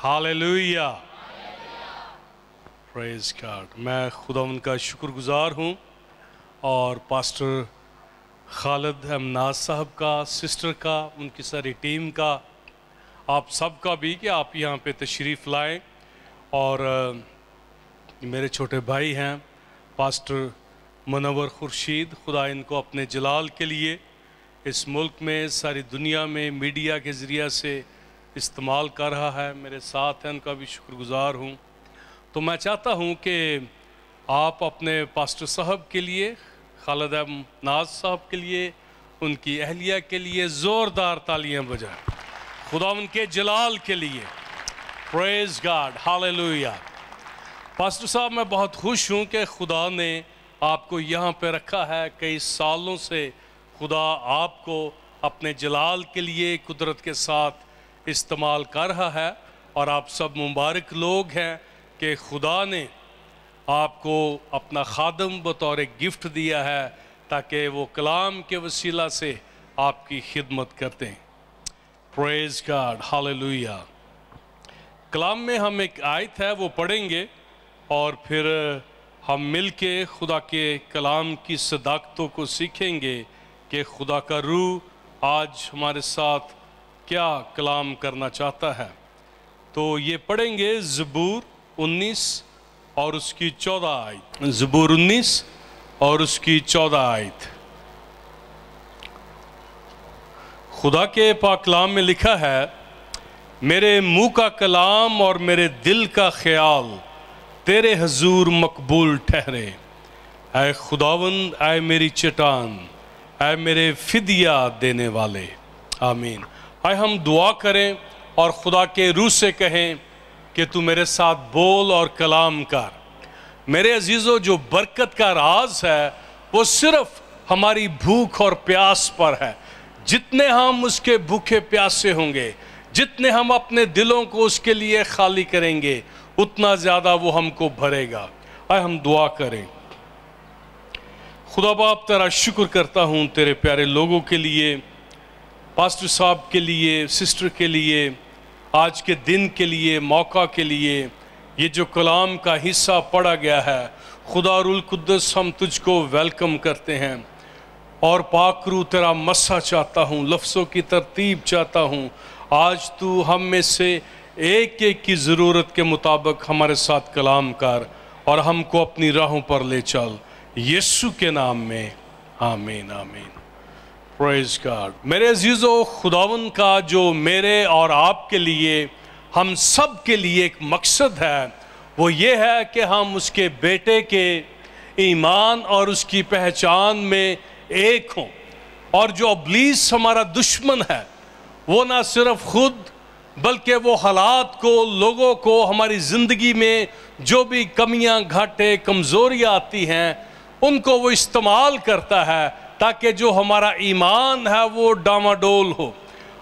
hallelujah praise card मैं खुदा उनका शुक्रगुजार हूँ और पास्टर खालिद अमनाज साहब का सिस्टर का उनकी सारी टीम का आप सब का भी कि आप यहाँ पे तशरीफ़ लाएं और मेरे छोटे भाई हैं पास्टर मनवर खुर्शीद खुदा इनको अपने जलाल के लिए इस मुल्क में सारी दुनिया में मीडिया के ज़रिया से इस्तेमाल कर रहा है मेरे साथ हैं उनका भी शुक्रगुज़ार हूँ तो मैं चाहता हूँ कि आप अपने पास्टर साहब के लिए खालद नाज साहब के लिए उनकी अहलिया के लिए ज़ोरदार तालियां बजाएं खुदा उनके जलाल के लिए प्रेज गाड हालेलुया पास्टर साहब मैं बहुत खुश हूँ कि खुदा ने आपको यहाँ पर रखा है कई सालों से खुदा आपको अपने जलाल के लिए कुदरत के साथ इस्तेमाल कर रहा है और आप सब मुबारक लोग हैं कि खुदा ने आपको अपना खादम बतौर गिफ्ट दिया है ताकि वो कलाम के वसीला से आपकी खिदमत करते हैं प्रेज गाड हालेलुया कलाम में हम एक आयत है वो पढ़ेंगे और फिर हम मिल के खुदा के कलाम की सदाकतों को सीखेंगे कि खुदा का रूह आज हमारे साथ क्या कलाम करना चाहता है तो ये पढ़ेंगे ज़बूर 19 और उसकी 14 आयत ज़बूर 19 और उसकी 14 आयत खुदा के पा कलाम में लिखा है मेरे मुंह का कलाम और मेरे दिल का ख्याल तेरे हजूर मकबूल ठहरे आए खुदावंद आए मेरी चटान आए मेरे फिदिया देने वाले आमीन आए हम दुआ करें और खुदा के रूह से कहें कि तू मेरे साथ बोल और कलाम कर मेरे अजीज़ों जो बरकत का राज है वो सिर्फ़ हमारी भूख और प्यास पर है जितने हम उसके भूखे प्यासे होंगे जितने हम अपने दिलों को उसके लिए खाली करेंगे उतना ज़्यादा वो हमको भरेगा आए हम दुआ करें खुदा बाप तेरा शुक्र करता हूँ तेरे प्यारे लोगों के लिए पास्टर साहब के लिए सिस्टर के लिए आज के दिन के लिए मौका के लिए ये जो कलाम का हिस्सा पढ़ा गया है खुदारुलकदस हम तुझको वेलकम करते हैं और पाकरू तेरा मस्सा चाहता हूँ लफ्सों की तरतीब चाहता हूँ आज तू हम में से एक एक की ज़रूरत के मुताबिक हमारे साथ कलाम कर और हमको अपनी राहों पर ले चल यीशु के नाम में आमीन आमीन प्रेज गॉड मेरे अजीज़ो खुदावन का जो मेरे और आपके लिए हम सब के लिए एक मकसद है वो ये है कि हम उसके बेटे के ईमान और उसकी पहचान में एक हों और जो अबलीस हमारा दुश्मन है वो ना सिर्फ खुद बल्कि वो हालात को लोगों को हमारी ज़िंदगी में जो भी कमियां घाटे कमज़ोरियाँ आती हैं उनको वो इस्तेमाल करता है ताकि जो हमारा ईमान है वो डामाडोल हो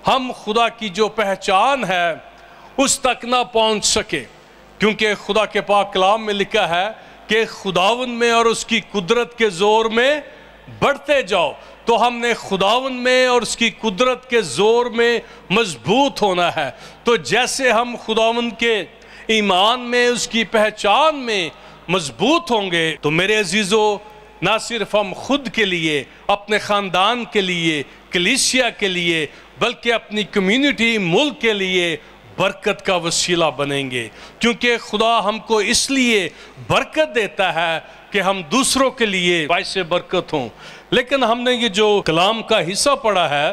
हम खुदा की जो पहचान है उस तक ना पहुंच सके क्योंकि खुदा के पाक कलाम में लिखा है कि खुदावन में और उसकी कुदरत के ज़ोर में बढ़ते जाओ तो हमने खुदावन में और उसकी कुदरत के ज़ोर में मजबूत होना है तो जैसे हम खुदावन के ईमान में उसकी पहचान में मजबूत होंगे तो मेरे अजीज़ों ना सिर्फ हम खुद के लिए अपने ख़ानदान के लिए कलिसिया के लिए बल्कि अपनी कम्युनिटी मुल्क के लिए बरकत का वसीला बनेंगे क्योंकि खुदा हमको इसलिए बरकत देता है कि हम दूसरों के लिए वैसे बरकत हों लेकिन हमने ये जो कलाम का हिस्सा पढ़ा है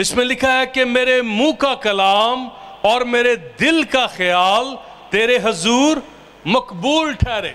इसमें लिखा है कि मेरे मुंह का कलाम और मेरे दिल का ख्याल तेरे हजूर मकबूल ठहरे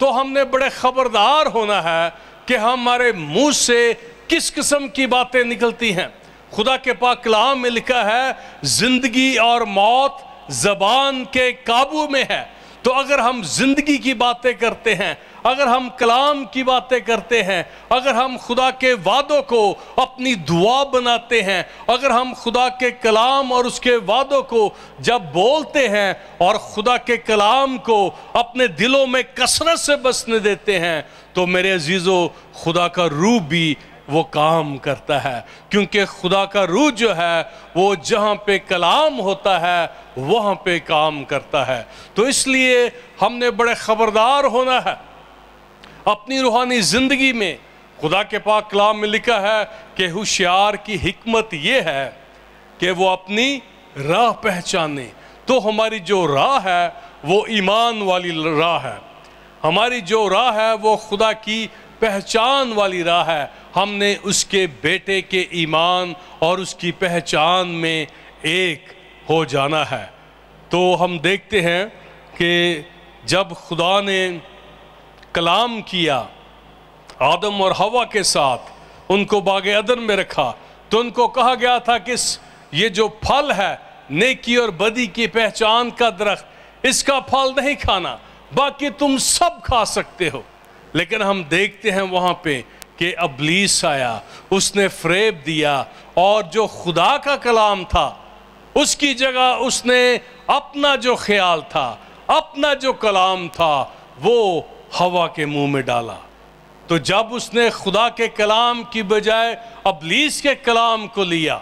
तो हमने बड़े ख़बरदार होना है कि हमारे मुंह से किस किस्म की बातें निकलती हैं खुदा के पा कलाम में लिखा है ज़िंदगी और मौत ज़बान के काबू में है तो अगर हम ज़िंदगी की बातें करते हैं अगर हम कलाम की बातें करते हैं अगर हम खुदा के वादों को अपनी दुआ बनाते हैं अगर हम खुदा के कलाम और उसके वादों को जब बोलते हैं और खुदा के कलाम को अपने दिलों में कसरत से बसने देते हैं तो मेरे अजीज़ों खुदा का रूह भी वो काम करता है क्योंकि खुदा का रूह जो है वो जहाँ पे कलाम होता है वहाँ पे काम करता है तो इसलिए हमने बड़े ख़बरदार होना है अपनी रूहानी ज़िंदगी में खुदा के पाक कलाम में लिखा है कि होशियार की हमत ये है कि वो अपनी राह पहचाने तो हमारी जो राह है वो ईमान वाली राह है हमारी जो राह है वो खुदा की पहचान वाली राह है हमने उसके बेटे के ईमान और उसकी पहचान में एक हो जाना है तो हम देखते हैं कि जब खुदा ने कलाम किया आदम और हवा के साथ उनको बाग अदन में रखा तो उनको कहा गया था कि ये जो फल है नेकी और बदी की पहचान का दरख्त इसका फल नहीं खाना बाकी तुम सब खा सकते हो लेकिन हम देखते हैं वहाँ पे कि अबलीस आया उसने फ्रेब दिया और जो खुदा का कलाम था उसकी जगह उसने अपना जो ख्याल था अपना जो कलाम था वो हवा के मुंह में डाला तो जब उसने खुदा के कलाम की बजाय अबलीस के कलाम को लिया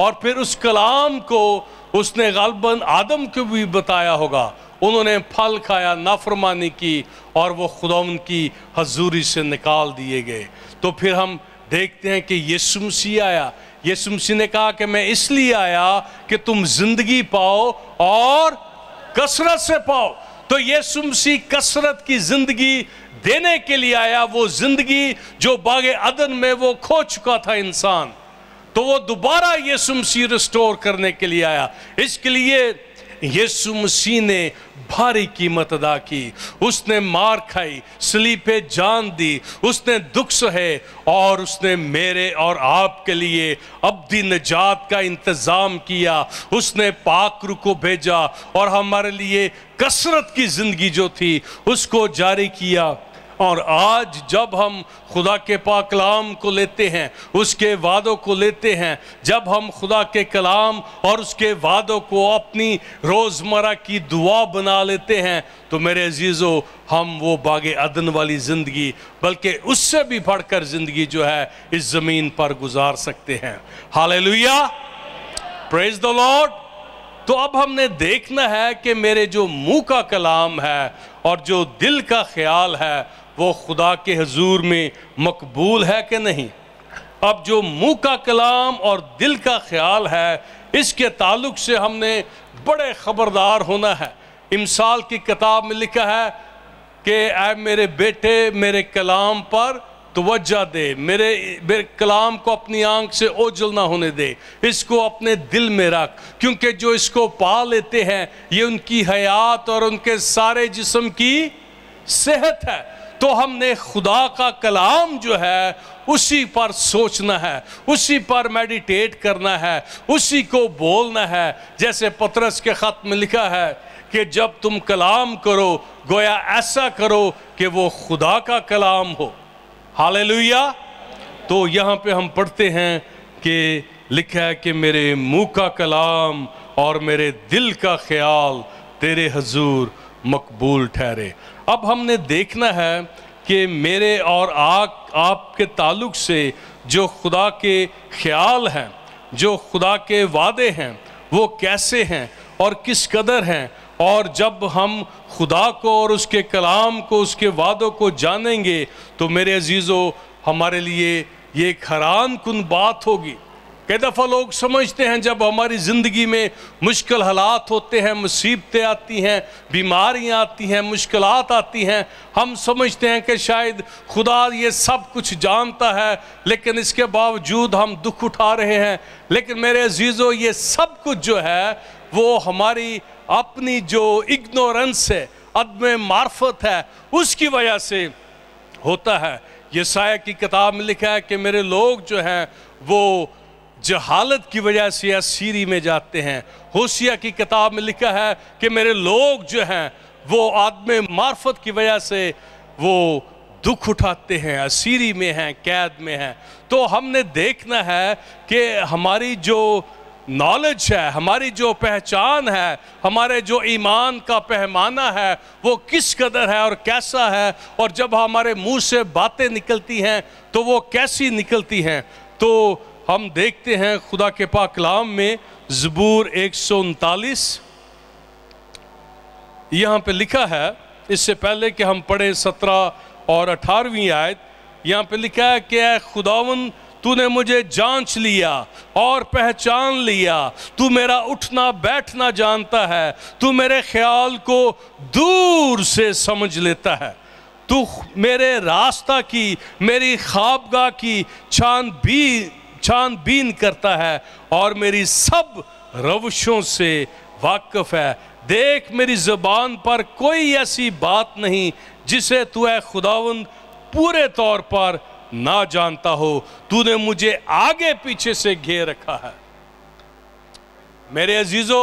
और फिर उस कलाम को उसने गलबन आदम को भी बताया होगा उन्होंने फल खाया नाफरमानी की और वो खुदावन की हजूरी से निकाल दिए गए तो फिर हम देखते हैं कि यीशु मसीह आया यीशु मसीह ने कहा कि मैं इसलिए आया कि तुम जिंदगी पाओ और कसरत से पाओ तो यीशु मसीह कसरत की जिंदगी देने के लिए आया वो जिंदगी जो बाग अदन में वो खो चुका था इंसान तो वो दोबारा यीशु मसीह रिस्टोर करने के लिए आया इसके लिए यीशु मसीह ने भारी कीमत अदा की उसने मार खाई स्लीपे जान दी उसने दुख सहे और उसने मेरे और आपके लिए अब्दी निजात का इंतज़ाम किया उसने पाकरू को भेजा और हमारे लिए कसरत की ज़िंदगी जो थी उसको जारी किया और आज जब हम खुदा के पा कलाम को लेते हैं उसके वादों को लेते हैं जब हम खुदा के कलाम और उसके वादों को अपनी रोज़मर्रा की दुआ बना लेते हैं तो मेरे अजीजो हम वो बाग अदन वाली ज़िंदगी बल्कि उससे भी बढ़कर ज़िंदगी जो है इस ज़मीन पर गुजार सकते हैं hallelujah praise the lord तो अब हमने देखना है कि मेरे जो मुंह का कलाम है और जो दिल का ख्याल है वो खुदा के हजूर में मकबूल है कि नहीं अब जो मुंह का कलाम और दिल का ख्याल है इसके ताल्लुक से हमने बड़े ख़बरदार होना है इमसाल की किताब में लिखा है कि ऐ मेरे बेटे मेरे कलाम पर तोज्जा दे मेरे, मेरे कलाम को अपनी आंख से ओझल ना होने दे इसको अपने दिल में रख क्योंकि जो इसको पा लेते हैं ये उनकी हयात और उनके सारे जिस्म की सेहत है तो हमने खुदा का कलाम जो है उसी पर सोचना है उसी पर मेडिटेट करना है उसी को बोलना है जैसे पतरस के ख़त में लिखा है कि जब तुम कलाम करो गोया ऐसा करो कि वो खुदा का कलाम हो हाल तो यहाँ पे हम पढ़ते हैं कि लिखा है कि मेरे मुंह का कलाम और मेरे दिल का ख्याल तेरे हजूर मकबूल ठहरे अब हमने देखना है कि मेरे और आ, आपके ताल्लुक से जो खुदा के ख्याल हैं जो खुदा के वादे हैं वो कैसे हैं और किस कदर हैं और जब हम खुदा को और उसके कलाम को उसके वादों को जानेंगे तो मेरे अजीज़ों हमारे लिए ये एक हैरान कन बात होगी कई दफ़ा लोग समझते हैं जब हमारी ज़िंदगी में मुश्किल हालात होते हैं मुसीबतें आती हैं बीमारियां आती हैं मुश्किल आती हैं हम समझते हैं कि शायद खुदा ये सब कुछ जानता है लेकिन इसके बावजूद हम दुख उठा रहे हैं लेकिन मेरे अजीज़ों ये सब कुछ जो है वो हमारी अपनी जो इग्नोरेंस है अदम मार्फत है उसकी वजह से होता है ये साय की किताब में लिखा है कि मेरे लोग जो हैं वो जहालत की वजह से या सीरी में जाते हैं होशिया की किताब में लिखा है कि मेरे लोग जो हैं वो आदम मार्फत की वजह से वो दुख उठाते हैं असीरी में हैं कैद में हैं तो हमने देखना है कि हमारी जो नॉलेज है हमारी जो पहचान है हमारे जो ईमान का पैमाना है वो किस कदर है और कैसा है और जब हमारे मुंह से बातें निकलती हैं तो वो कैसी निकलती हैं तो हम देखते हैं खुदा के पा कलाम में जबूर एक सौ उनतालीस यहाँ पर लिखा है इससे पहले कि हम पढ़े सत्रह और अठारहवीं आयत यहाँ पे लिखा है कि खुदावन तूने मुझे जांच लिया और पहचान लिया तू मेरा उठना बैठना जानता है तू मेरे ख्याल को दूर से समझ लेता है तू मेरे रास्ता की मेरी ख्वाबगा की छानबीन छानबीन करता है और मेरी सब रवशों से वाकफ़ है देख मेरी ज़बान पर कोई ऐसी बात नहीं जिसे तू है खुदावंद पूरे तौर पर ना जानता हो तूने मुझे आगे पीछे से घेर रखा है मेरे अजीज़ो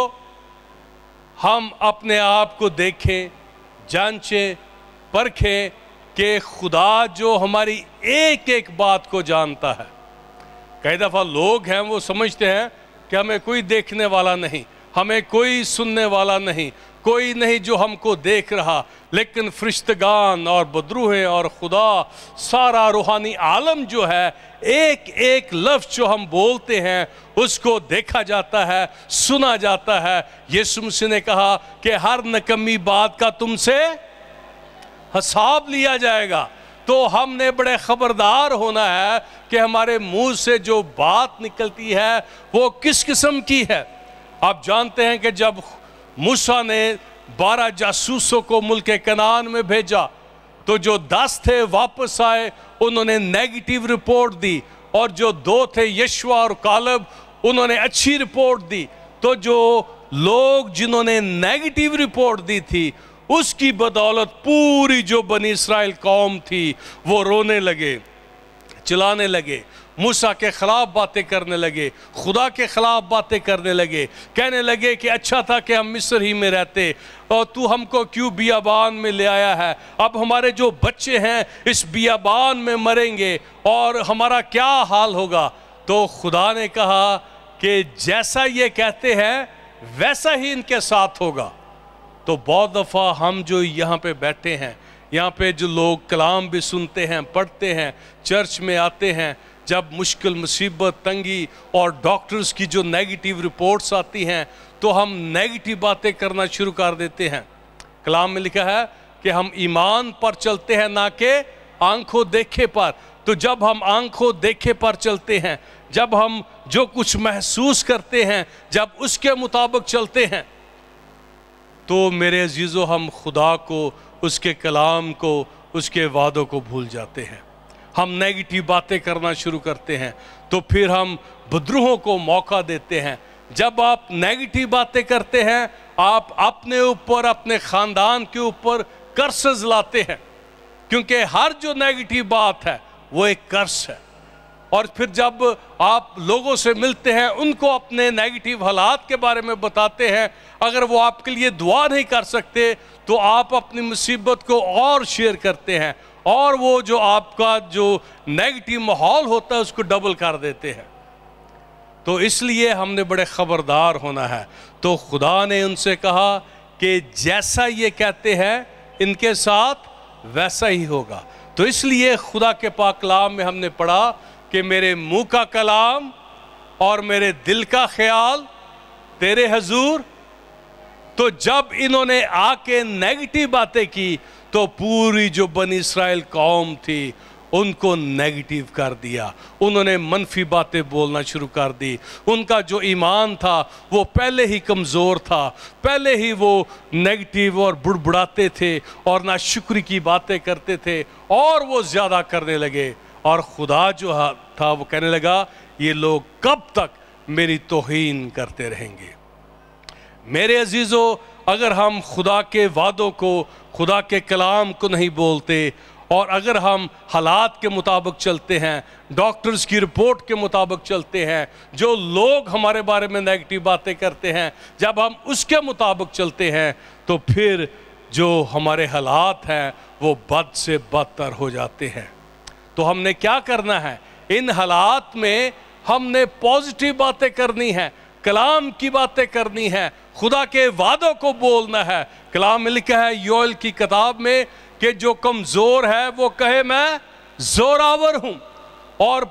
हम अपने आप को देखें जांचे परखें कि खुदा जो हमारी एक एक बात को जानता है कई दफ़ा लोग हैं वो समझते हैं कि हमें कोई देखने वाला नहीं हमें कोई सुनने वाला नहीं कोई नहीं जो हमको देख रहा लेकिन फरिश्तगान और बदरूह और खुदा सारा रूहानी आलम जो है एक एक लफ्ज़ जो हम बोलते हैं उसको देखा जाता है सुना जाता है यीशु मसीह ने कहा कि हर नकमी बात का तुमसे हिसाब लिया जाएगा तो हमने बड़े ख़बरदार होना है कि हमारे मुंह से जो बात निकलती है वो किस किस्म की है आप जानते हैं कि जब मूसा ने बारह जासूसों को मुल्क कनान में भेजा तो जो दस थे वापस आए उन्होंने नेगेटिव रिपोर्ट दी और जो दो थे यशवा और कालब उन्होंने अच्छी रिपोर्ट दी तो जो लोग जिन्होंने नेगेटिव रिपोर्ट दी थी उसकी बदौलत पूरी जो बनी इसराइल कौम थी वो रोने लगे चिल्लाने लगे मूसा के ख़िलाफ़ बातें करने लगे खुदा के ख़िलाफ़ बातें करने लगे कहने लगे कि अच्छा था कि हम मिस्र ही में रहते और तू हमको क्यों बियाबान में ले आया है अब हमारे जो बच्चे हैं इस बियाबान में मरेंगे और हमारा क्या हाल होगा तो खुदा ने कहा कि जैसा ये कहते हैं वैसा ही इनके साथ होगा तो बहुत दफ़ा हम जो यहाँ पे बैठे हैं यहाँ पे जो लोग कलाम भी सुनते हैं पढ़ते हैं चर्च में आते हैं जब मुश्किल मुसीबत तंगी और डॉक्टर्स की जो नेगेटिव रिपोर्ट्स आती हैं तो हम नेगेटिव बातें करना शुरू कर देते हैं कलाम में लिखा है कि हम ईमान पर चलते हैं ना कि आंखों देखे पर तो जब हम आंखों देखे पर चलते हैं जब हम जो कुछ महसूस करते हैं जब उसके मुताबिक चलते हैं तो मेरे अजीज़ों हम खुदा को उसके कलाम को उसके वादों को भूल जाते हैं हम नेगेटिव बातें करना शुरू करते हैं तो फिर हम बद्रोहों को मौका देते हैं जब आप नेगेटिव बातें करते हैं आप अपने ऊपर अपने ख़ानदान के ऊपर कर्स लाते हैं क्योंकि हर जो नेगेटिव बात है वो एक कर्स है और फिर जब आप लोगों से मिलते हैं उनको अपने नेगेटिव हालात के बारे में बताते हैं अगर वो आपके लिए दुआ नहीं कर सकते तो आप अपनी मुसीबत को और शेयर करते हैं और वो जो आपका जो नेगेटिव माहौल होता है उसको डबल कर देते हैं तो इसलिए हमने बड़े ख़बरदार होना है तो खुदा ने उनसे कहा कि जैसा ये कहते हैं इनके साथ वैसा ही होगा तो इसलिए खुदा के पाकलाम में हमने पढ़ा कि मेरे मुंह का कलाम और मेरे दिल का ख्याल तेरे हजूर तो जब इन्होंने आके नेगेटिव बातें की तो पूरी जो बन इसराइल कौम थी उनको नेगेटिव कर दिया उन्होंने मनफी बातें बोलना शुरू कर दी उनका जो ईमान था वो पहले ही कमज़ोर था पहले ही वो नेगेटिव और बुड़बुड़ाते थे और ना शुक्र की बातें करते थे और वो ज़्यादा करने लगे और खुदा जो था वो कहने लगा ये लोग कब तक मेरी तोहन करते रहेंगे मेरे अजीज़ों अगर हम खुदा के वादों को खुदा के कलाम को नहीं बोलते और अगर हम हालात के मुताबिक चलते हैं डॉक्टर्स की रिपोर्ट के मुताबिक चलते हैं जो लोग हमारे बारे में नेगेटिव बातें करते हैं जब हम उसके मुताबिक चलते हैं तो फिर जो हमारे हालात हैं वो बद से बदतर हो जाते हैं तो हमने क्या करना है इन हालात में हमने पॉजिटिव बातें करनी है कलाम की बातें करनी है खुदा के वादों को बोलना है कलाम लिखा है योल की किताब में कि जो कमज़ोर है वो कहे मैं जोरावर हूं और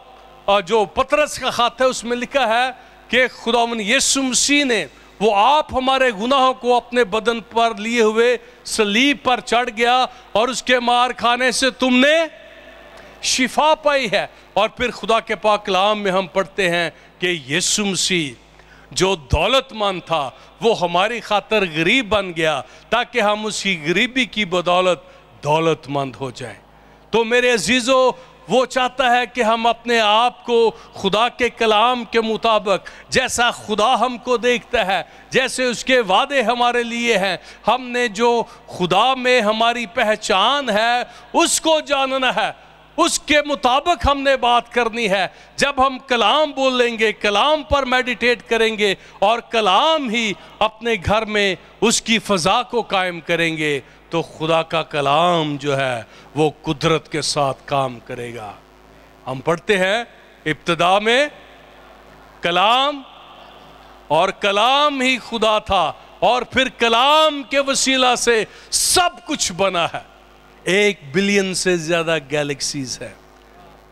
जो पतरस का खात है उसमें लिखा है कि खुदा यसु मसीह ने वो आप हमारे गुनाहों को अपने बदन पर लिए हुए सलीब पर चढ़ गया और उसके मार खाने से तुमने शिफा पाई है और फिर खुदा के पाक कलाम में हम पढ़ते हैं कि यीशु मसीह जो दौलतमंद था वो हमारी खातर गरीब बन गया ताकि हम उसकी गरीबी की बदौलत दौलतमंद हो जाएं तो मेरे अजीज़ों वो चाहता है कि हम अपने आप को खुदा के कलाम के मुताबिक जैसा खुदा हमको देखता है जैसे उसके वादे हमारे लिए हैं हमने जो खुदा में हमारी पहचान है उसको जानना है उसके मुताबिक हमने बात करनी है जब हम कलाम बोलेंगे कलाम पर मेडिटेट करेंगे और कलाम ही अपने घर में उसकी फ़ज़ा को कायम करेंगे तो खुदा का कलाम जो है वो कुदरत के साथ काम करेगा हम पढ़ते हैं इब्तदा में कलाम और कलाम ही खुदा था और फिर कलाम के वसीला से सब कुछ बना है एक बिलियन से ज़्यादा गैलेक्सीज हैं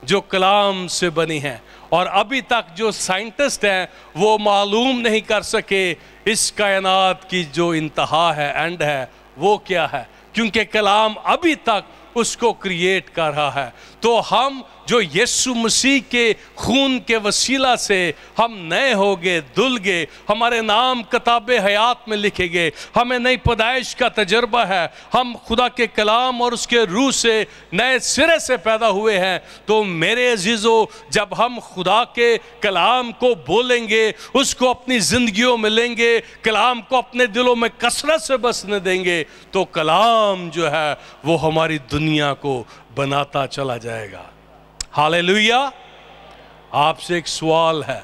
जो कलाम से बनी हैं और अभी तक जो साइंटिस्ट हैं वो मालूम नहीं कर सके इस कायनात की जो इंतहा है एंड है वो क्या है क्योंकि कलाम अभी तक उसको क्रिएट कर रहा है तो हम जो यीशु मसीह के खून के वसीला से हम नए हो गए दुल गए हमारे नाम किताब हयात में लिखे गए हमें नई पैदाइश का तजर्बा है हम खुदा के कलाम और उसके रूह से नए सिरे से पैदा हुए हैं तो मेरे अजीज़ो जब हम खुदा के कलाम को बोलेंगे उसको अपनी ज़िंदगियों में लेंगे कलाम को अपने दिलों में कसरत से बसने देंगे तो कलाम जो है वो हमारी दुनिया को बनाता चला जाएगा हालेलुया आपसे एक सवाल है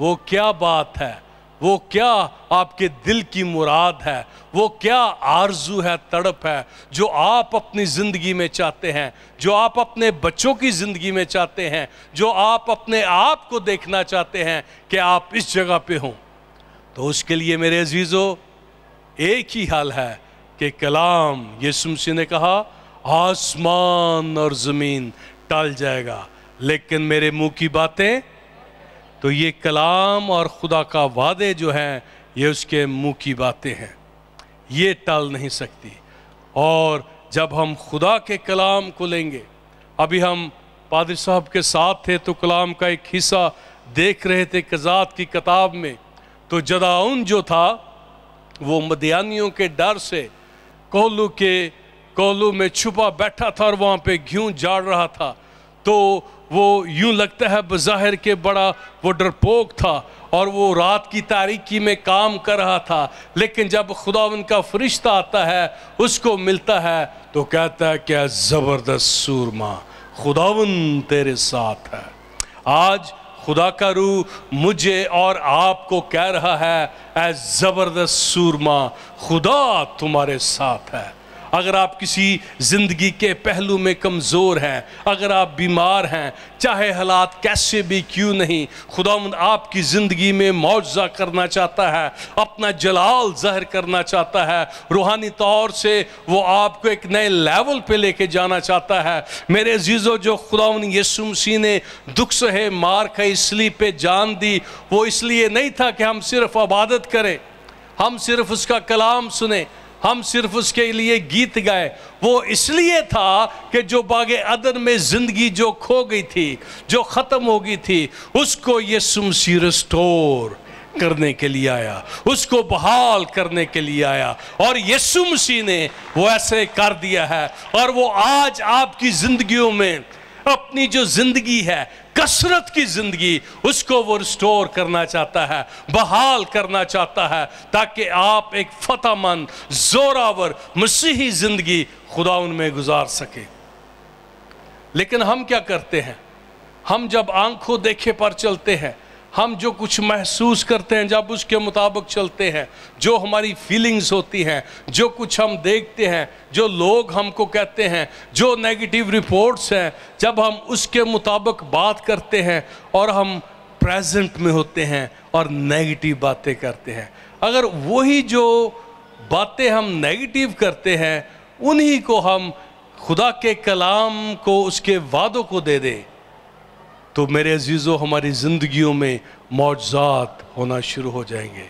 वो क्या बात है वो क्या आपके दिल की मुराद है वो क्या आरजू है तड़प है जो आप अपनी ज़िंदगी में चाहते हैं जो आप अपने बच्चों की ज़िंदगी में चाहते हैं जो आप अपने आप को देखना चाहते हैं कि आप इस जगह पे हों तो उसके लिए मेरे अजीज़ो एक ही हाल है कि कलाम यसुमसी ने कहा आसमान और ज़मीन टल जाएगा लेकिन मेरे मुंह की बातें तो ये कलाम और खुदा का वादे जो हैं ये उसके मुंह की बातें हैं ये टल नहीं सकती और जब हम खुदा के कलाम को लेंगे अभी हम पादरी साहब के साथ थे तो कलाम का एक हिस्सा देख रहे थे कजात की किताब में तो जदाउन जो था वो मदियानियों के डर से कोहलू के कोलू में छुपा बैठा था और वहाँ पे घ्यू जाड़ रहा था तो वो यूं लगता है बज़ाहिर के बड़ा वो डरपोक था और वो रात की तारीकी में काम कर रहा था लेकिन जब खुदा उनका फरिश्ता आता है उसको मिलता है तो कहता है क्या ज़बरदस्त सूरमा खुदावन तेरे साथ है आज खुदा का रूह मुझे और आपको कह रहा है ए ज़बरदस्त सूरमा खुदा तुम्हारे साथ है अगर आप किसी ज़िंदगी के पहलू में कमज़ोर हैं अगर आप बीमार हैं चाहे हालात कैसे भी क्यों नहीं खुदा आपकी ज़िंदगी में मुआवजा करना चाहता है अपना जलाल ज़ाहिर करना चाहता है रूहानी तौर से वो आपको एक नए लेवल पर लेके जाना चाहता है मेरे अजीज़ों जो खुदा यसु मसीह ने दुख सहे मार खाई इसलिए पे जान दी वो इसलिए नहीं था कि हम सिर्फ इबादत करें हम सिर्फ उसका कलाम सुने हम सिर्फ उसके लिए गीत गाए वो इसलिए था कि जो बाग अदन में ज़िंदगी जो खो गई थी जो ख़त्म हो गई थी उसको यसुम सी रिस्टोर करने के लिए आया उसको बहाल करने के लिए आया और यसु मसीह ने वो ऐसे कर दिया है और वो आज आपकी ज़िंदगियों में अपनी जो ज़िंदगी है कसरत की ज़िंदगी उसको वो रिस्टोर करना चाहता है बहाल करना चाहता है ताकि आप एक फतेहमंद जोरावर मसीही ज़िंदगी खुदा उनमें गुजार सके लेकिन हम क्या करते हैं हम जब आंखों देखे पर चलते हैं हम जो कुछ महसूस करते हैं जब उसके मुताबिक चलते हैं जो हमारी फीलिंग्स होती हैं जो कुछ हम देखते हैं जो लोग हमको कहते हैं जो नेगेटिव रिपोर्ट्स हैं जब हम उसके मुताबिक बात करते हैं और हम प्रेजेंट में होते हैं और नेगेटिव बातें करते हैं अगर वही जो बातें हम नेगेटिव करते हैं उन्हीं को हम खुदा के कलाम को उसके वादों को दे दें तो मेरे अजीज़ों हमारी ज़िंदगियों में मौजात होना शुरू हो जाएंगे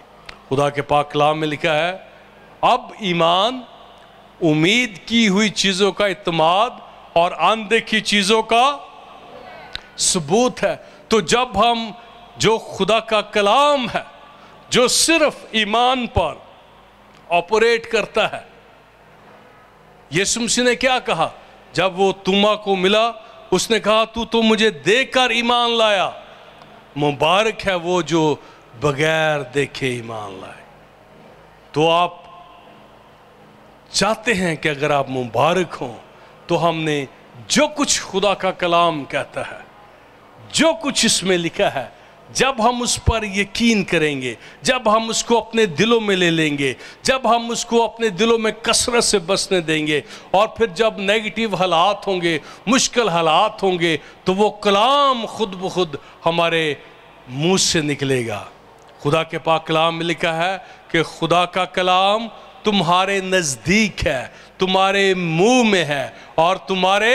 खुदा के पाक कलाम में लिखा है अब ईमान उम्मीद की हुई चीज़ों का इतमाद और अनदेखी चीज़ों का सबूत है तो जब हम जो खुदा का कलाम है जो सिर्फ ईमान पर ऑपरेट करता है यीशु मसीह ने क्या कहा जब वो तुमा को मिला उसने कहा तू तो मुझे देख कर ईमान लाया मुबारक है वो जो बगैर देखे ईमान लाए तो आप चाहते हैं कि अगर आप मुबारक हो तो हमने जो कुछ खुदा का कलाम कहता है जो कुछ इसमें लिखा है जब हम उस पर यकीन करेंगे जब हम उसको अपने दिलों में ले लेंगे जब हम उसको अपने दिलों में कसरत से बसने देंगे और फिर जब नेगेटिव हालात होंगे मुश्किल हालात होंगे तो वो कलाम खुद ब खुद हमारे मुंह से निकलेगा खुदा के पा कलाम में लिखा है कि खुदा का कलाम तुम्हारे नज़दीक है तुम्हारे मुंह में है और तुम्हारे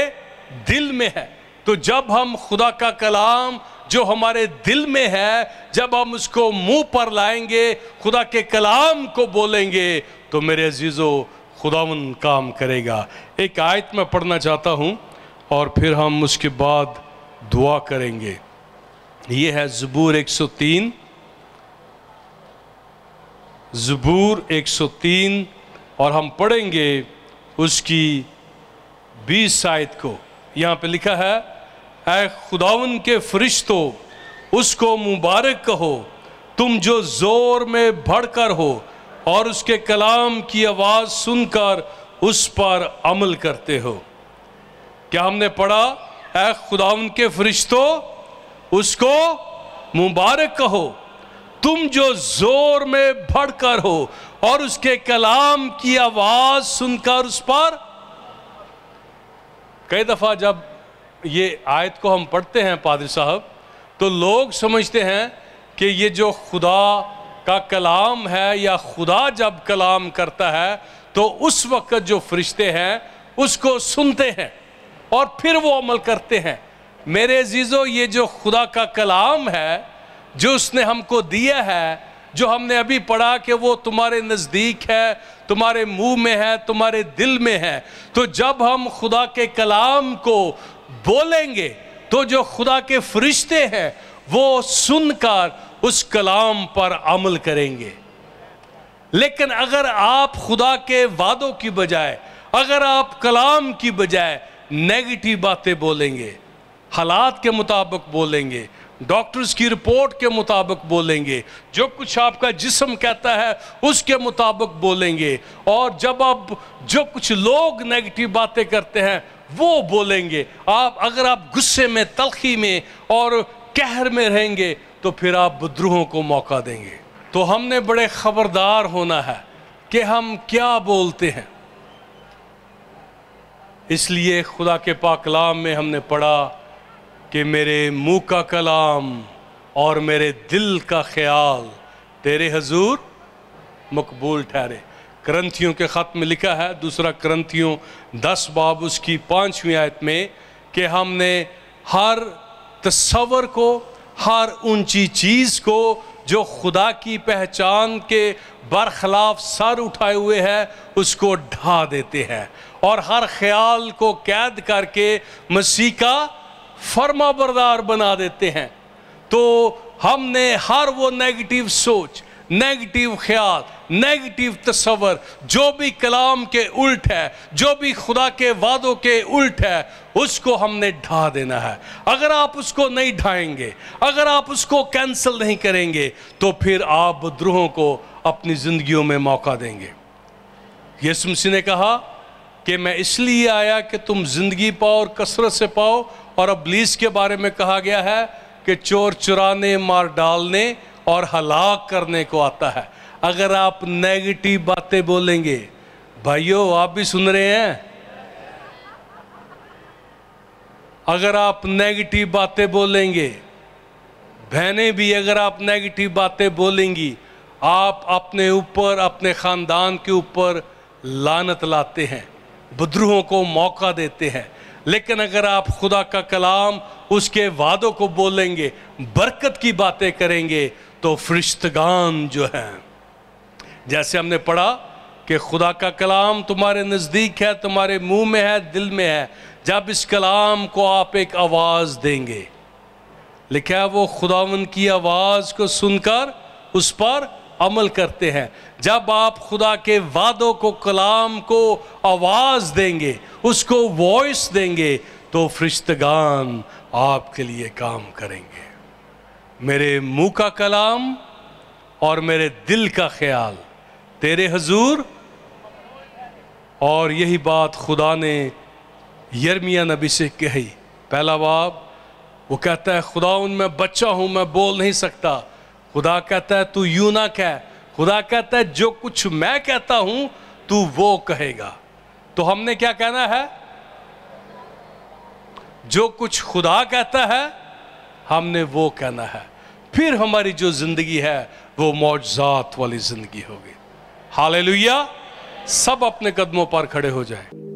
दिल में है तो जब हम खुदा का कलाम जो हमारे दिल में है जब हम उसको मुंह पर लाएंगे खुदा के कलाम को बोलेंगे तो मेरे अजीज़ो खुदावन काम करेगा एक आयत में पढ़ना चाहता हूँ और फिर हम उसके बाद दुआ करेंगे ये है ज़बूर 103 ज़बूर 103 और हम पढ़ेंगे उसकी बीस आयत को यहाँ पे लिखा है ए खुदावन के फरिश्तों उसको मुबारक कहो तुम जो ज़ोर में भड़कर हो और उसके कलाम की आवाज़ सुनकर उस पर अमल करते हो क्या हमने पढ़ा ए खुदावन के फरिश्तों उसको मुबारक कहो तुम जो ज़ोर में भड़कर हो और उसके कलाम की आवाज़ सुनकर उस पर कई दफ़ा जब ये आयत को हम पढ़ते हैं पादर साहब तो लोग समझते हैं कि ये जो खुदा का कलाम है या खुदा जब कलाम करता है तो उस वक्त जो फरिश्ते हैं उसको सुनते हैं और फिर वो अमल करते हैं मेरे अजीज़ो ये जो खुदा का कलाम है जो उसने हमको दिया है जो हमने अभी पढ़ा कि वो तुम्हारे नज़दीक है तुम्हारे मुंह में है तुम्हारे दिल में है तो जब हम खुदा के कलाम को बोलेंगे तो जो खुदा के फरिश्ते हैं वो सुनकर उस कलाम पर अमल करेंगे लेकिन अगर आप खुदा के वादों की बजाय अगर आप कलाम की बजाय नेगेटिव बातें बोलेंगे हालात के मुताबिक बोलेंगे डॉक्टर्स की रिपोर्ट के मुताबिक बोलेंगे जो कुछ आपका जिसम कहता है उसके मुताबिक बोलेंगे और जब आप जो कुछ लोग नेगेटिव बातें करते हैं वो बोलेंगे आप अगर आप गुस्से में तलखी में और कहर में रहेंगे तो फिर आप बद्रूहों को मौका देंगे तो हमने बड़े खबरदार होना है कि हम क्या बोलते हैं इसलिए खुदा के पा कलाम में हमने पढ़ा कि मेरे मुंह का कलाम और मेरे दिल का ख्याल तेरे हजूर मकबूल ठहरे क्रंथियों के ख़त में लिखा है दूसरा क्रंथियों दस बाब उसकी पाँचवीं आयत में कि हमने हर तस्वर को हर ऊंची चीज़ को जो खुदा की पहचान के बरखलाफ सर उठाए हुए है उसको ढा देते हैं और हर ख्याल को कैद करके मसीह का फर्मा बरदार बना देते हैं तो हमने हर वो नेगेटिव सोच नेगेटिव ख्याल नेगेटिव तस्वर जो भी कलाम के उल्ट है जो भी खुदा के वादों के उल्ट है उसको हमने ढा देना है अगर आप उसको नहीं ढाएंगे अगर आप उसको कैंसिल नहीं करेंगे तो फिर आप द्रोहों को अपनी ज़िंदगियों में मौका देंगे यसु मसीह ने कहा कि मैं इसलिए आया कि तुम ज़िंदगी पाओ और कसरत से पाओ और अब के बारे में कहा गया है कि चोर चुराने मार डालने और हलाक करने को आता है अगर आप नेगेटिव बातें बोलेंगे भाइयों आप भी सुन रहे हैं अगर आप नेगेटिव बातें बोलेंगे बहनें भी अगर आप नेगेटिव बातें बोलेंगी आप अपने ऊपर अपने ख़ानदान के ऊपर लानत लाते हैं बद्रूहों को मौका देते हैं लेकिन अगर आप खुदा का कलाम उसके वादों को बोलेंगे बरकत की बातें करेंगे तो फरिश्तगान जो हैं जैसे हमने पढ़ा कि खुदा का कलाम तुम्हारे नज़दीक है तुम्हारे मुंह में है दिल में है जब इस कलाम को आप एक आवाज़ देंगे लिखा है वो खुदावन की आवाज़ को सुनकर उस पर अमल करते हैं जब आप खुदा के वादों को कलाम को आवाज़ देंगे उसको वॉइस देंगे तो फरिश्तगान आपके लिए काम करेंगे मेरे मुंह का कलाम और मेरे दिल का ख्याल तेरे हजूर और यही बात खुदा ने यरमिया नबी से कही पहला बाब वो कहता है खुदा उन मैं बच्चा हूँ मैं बोल नहीं सकता खुदा कहता है तू यूं ना कह खुदा कहता है जो कुछ मैं कहता हूँ तू वो कहेगा तो हमने क्या कहना है जो कुछ खुदा कहता है हमने वो कहना है फिर हमारी जो जिंदगी है वो मौजात वाली जिंदगी होगी हाल सब अपने कदमों पर खड़े हो जाए